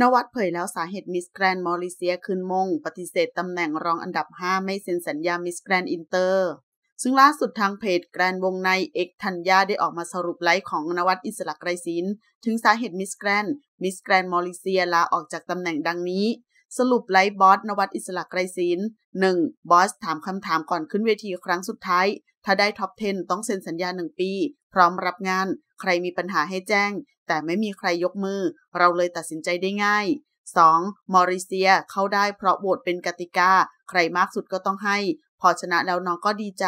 นวัดเผยแล้วสาเหตุมิสแกรนมอริเซียคืนมงปฏิเสธตำแหน่งรองอันดับ 5 ไม่เซ็นสัญญา มิสแกรนอินเตอร์ ซึ่งล่าสุดทางเพจแกรนวงในเอกธัญญาได้ออกมาสรุปไลฟ์ของนวัดอิสระไกรศิลถึงสาเหตุมิสแกรนมิสแกรนมอริเซียลาออกจากตำแหน่งดังนี้ สรุปไลฟ์บอสนวัดอิสระไกรศิลงบอสถามคำถามก่อนขึ้นเวทีครั้งสุดท้าย ถ้าได้ท็อป 10 ต้องเซ็นสัญญา 1 ปี พร้อมรับงาน ใครมีปัญหาให้แจ้งแต่ไม่มีใครยกมือ เราเลยตัดสินใจได้ง่าย 2. มอริเซียเข้าได้เพราะโหวตเป็นกติกา ใครมากสุดก็ต้องให้ พอชนะแล้วน้องก็ดีใจ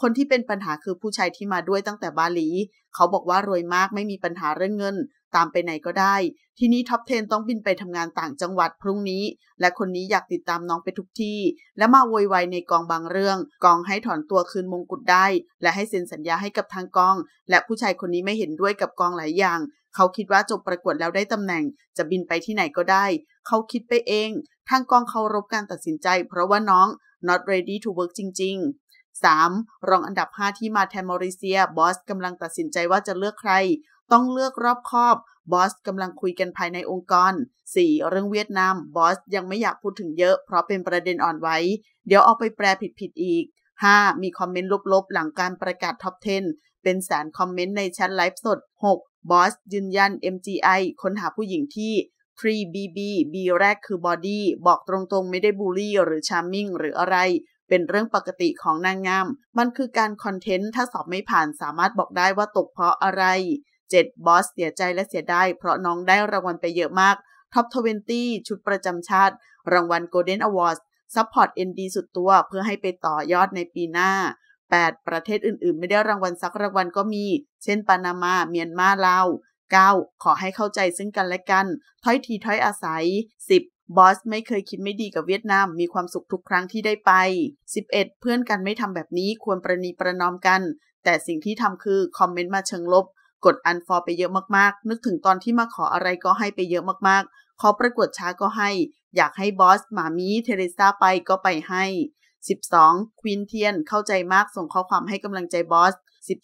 คนที่เป็นปัญหาคือผู้ชายที่มาด้วยตั้งแต่บาหลี เขาบอกว่ารวยมากไม่มีปัญหาเรื่องเงินตามไปไหนก็ได้ ที่นี้ท็อปเทนต้องบินไปทำงานต่างจังหวัดพรุ่งนี้ และคนนี้อยากติดตามน้องไปทุกที่ และมาโวยวายในกองบางเรื่อง กองให้ถอนตัวคืนมงกุฎได้ และให้เซ็นสัญญาให้กับทางกอง และผู้ชายคนนี้ไม่เห็นด้วยกับกองหลายอย่าง เขาคิดว่าจบประกวดแล้วได้ตำแหน่ง จะบินไปที่ไหนก็ได้ เขาคิดไปเอง ทางกองเคารพการตัดสินใจ เพราะว่าน้อง not ready to work จริงๆ 3. รองอันดับ5ที่มาแทนมอริเซีย บอสกำลังตัดสินใจว่าจะเลือกใคร ต้องเลือกรอบคอบบอสกำลังคุยกันภายในองค์กร 4. เรื่องเวียดนามบอส ยังไม่อยากพูดถึงเยอะ เพราะเป็นประเด็นอ่อนไว้ เดี๋ยวเอาไปแปลผิดดอีก 5. มีคอมเมนต์ลบๆ หลังการประกาศท็อป10เป็นแสนคอมเมนต์ในแชทไลฟ์สด 6. บอสยืนยัน MGI ค้นหาผู้หญิงที่ 3BB B แรกคือบอดี้บอกตรงๆไม่ได้บูลลี่หรือชามมิ่งหรืออะไร เป็นเรื่องปกติของนางงามมันคือการคอนเทนต์ถ้าสอบไม่ผ่านสามารถบอกได้ว่าตกเพราะอะไรเจ็ดบอสเสียใจและเสียดายเพราะน้องได้รางวัลไปเยอะมาก ท็อปทเวนตี้ชุดประจำชาติ รางวัลโกลเด้นอวอร์ซัพพอร์ตเอ็นดีสุดตัวเพื่อให้ไปต่อยอดในปีหน้า8 ประเทศอื่นๆไม่ได้รางวัลสักรางวัลก็มี เช่น ปานามาเมียนมาลาว 9. ขอให้เข้าใจซึ่งกันและกันถ้อยทีถ้อยอาศัย 10. บอส ไม่เคยคิดไม่ดีกับเวียดนามมีความสุขทุกครั้งที่ได้ไป 11. เพื่อนกันไม่ทำแบบนี้ควรประนีประนอมกัน แต่สิ่งที่ทำคือคอมเมนต์มาเชิงลบกดอันฟอร์ไปเยอะมากๆ นึกถึงตอนที่มาขออะไรก็ให้ไปเยอะมากๆขอประกวดช้าก็ให้ อยากให้บอสหมามีเทเรซาไปก็ไปให้ 12. ควินเทียนเข้าใจมากส่งข้อความให้กำลังใจบอส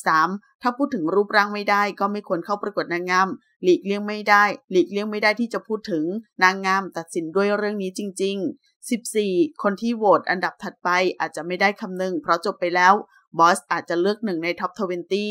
13. ถ้าพูดถึงรูปร่างไม่ได้ก็ไม่ควรเข้าประกวดนางงาม หลีกเลี่ยงไม่ได้ หลีกเลี่ยงไม่ได้ที่จะพูดถึงนางงาม ตัดสินด้วยเรื่องนี้จริงๆ 14. คนที่โหวตอันดับถัดไปอาจจะไม่ได้คำนึง เพราะจบไปแล้วบอสอาจจะเลือกหนึ่งในท็อป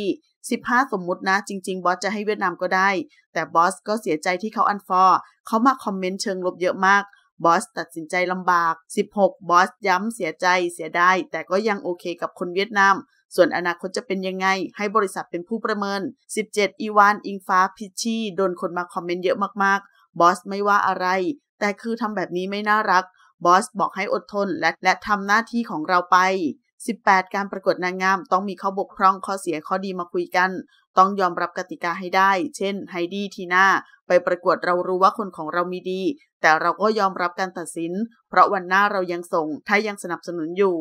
20 15สมมุตินะ จริง ๆ บอสจะให้เวียดนามก็ได้ แต่บอสก็เสียใจที่เขาอันฟอร์เขามาคอมเมนต์เชิงลบเยอะมาก บอส ตัดสินใจลำบาก 16 บอส ย้ำเสียใจเสียได้ แต่ก็ยังโอเคกับคนเวียดนาม ส่วนอนาคตจะเป็นยังไง ให้บริษัทเป็นผู้ประเมิน 17 อีวานอิงฟ้าพิชชี่โดนคนมาคอมเมนต์เยอะมากๆ บอสไม่ว่าอะไร แต่คือทำแบบนี้ไม่น่ารักบอสบอกให้อดทน และและทำหน้าที่ของเราไป18 การประกวดนางงามต้องมีข้อบกพร่องข้อเสียข้อดีมาคุยกัน ต้องยอมรับกติกาให้ได้ เช่น ไฮดี้ ทีน่า ไปประกวดเรารู้ว่าคนของเรามีดี แต่เราก็ยอมรับการตัดสิน เพราะวันหน้าเรายังส่ง ถ้ายังสนับสนุนอยู่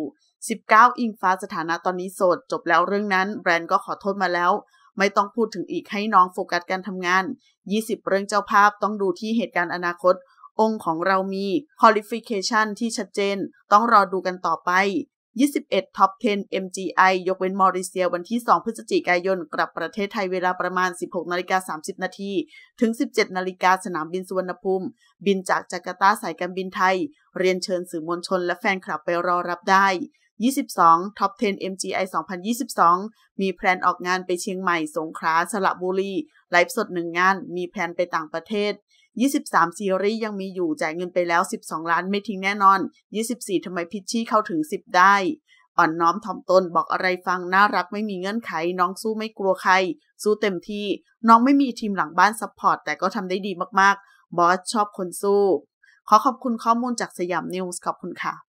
19 อิงฟ้าสถานะตอนนี้โสด จบแล้วเรื่องนั้นแบรนด์ก็ขอโทษมาแล้ว ไม่ต้องพูดถึงอีกให้น้องโฟกัสการทำงาน20เรื่องเจ้าภาพต้องดูที่เหตุการณ์อนาคต องค์ของเรามี qualification ที่ชัดเจน ต้องรอดูกันต่อไป21 Top 10 MGI ยกเว้นมอริเซียวันที่ 2 พฤศจิกายนกลับประเทศไทยเวลาประมาณ 16นาฬิกา30 นาทีถึง 17นาฬิกาสนามบินสุวรรณภูมิ บินจากจาการ์ตาสายการบินไทย เรียนเชิญสื่อมวลชนและแฟนคลับไปรอรับได้ 22 Top 10 MGI 2022 มีแพลนออกงานไปเชียงใหม่ สงขลาสระบุรี ไลฟ์สดหนึ่งงาน มีแพลนไปต่างประเทศ23 ซีรีส์ยังมีอยู่จ่ายเงินไปแล้ว 12 ล้านไม่ทิ้งแน่นอน 24 ทำไมพิชชี่เข้าถึง 10 ได้ อ่อนน้อมถ่อมตนบอกอะไรฟัง น่ารักไม่มีเงื่อนไข น้องสู้ไม่กลัวใครสู้เต็มที่น้องไม่มีทีมหลังบ้านซัพพอร์ตแต่ก็ทำได้ดีมากๆ บอสชอบคนสู้ ขอขอบคุณข้อมูลจากสยามนิวส์ขอบคุณค่ะ